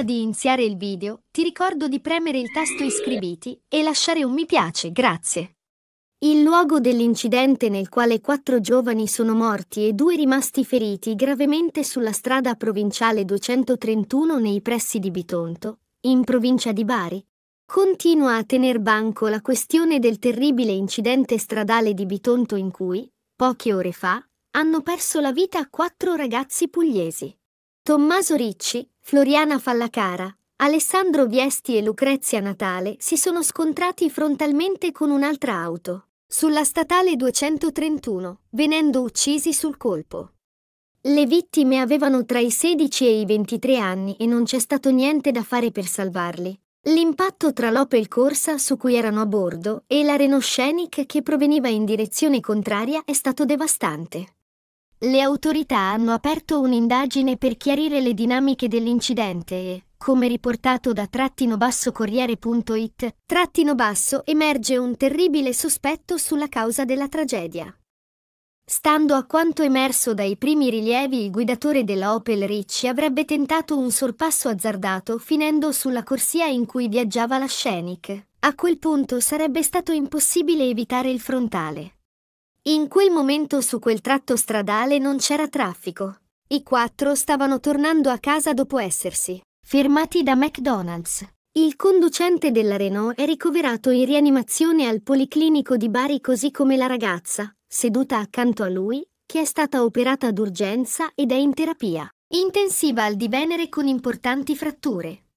Prima di iniziare il video, ti ricordo di premere il tasto iscriviti e lasciare un mi piace, grazie. Il luogo dell'incidente nel quale quattro giovani sono morti e due rimasti feriti gravemente sulla strada provinciale 231 nei pressi di Bitonto, in provincia di Bari, continua a tener banco la questione del terribile incidente stradale di Bitonto in cui, poche ore fa, hanno perso la vita quattro ragazzi pugliesi. Tommaso Ricci, Floriana Fallacara, Alessandro Viesti e Lucrezia Natale si sono scontrati frontalmente con un'altra auto, sulla statale 231, venendo uccisi sul colpo. Le vittime avevano tra i 16 e i 23 anni e non c'è stato niente da fare per salvarli. L'impatto tra l'Opel Corsa su cui erano a bordo e la Renault Scenic che proveniva in direzione contraria è stato devastante. Le autorità hanno aperto un'indagine per chiarire le dinamiche dell'incidente e, come riportato da trattino-corriere.it, trattino basso emerge un terribile sospetto sulla causa della tragedia. Stando a quanto emerso dai primi rilievi, il guidatore della Opel Ricci avrebbe tentato un sorpasso azzardato finendo sulla corsia in cui viaggiava la Scenic. A quel punto sarebbe stato impossibile evitare il frontale. In quel momento su quel tratto stradale non c'era traffico. I quattro stavano tornando a casa dopo essersi fermati da McDonald's. Il conducente della Renault è ricoverato in rianimazione al policlinico di Bari così come la ragazza, seduta accanto a lui, che è stata operata d'urgenza ed è in terapia intensiva al di Venere con importanti fratture.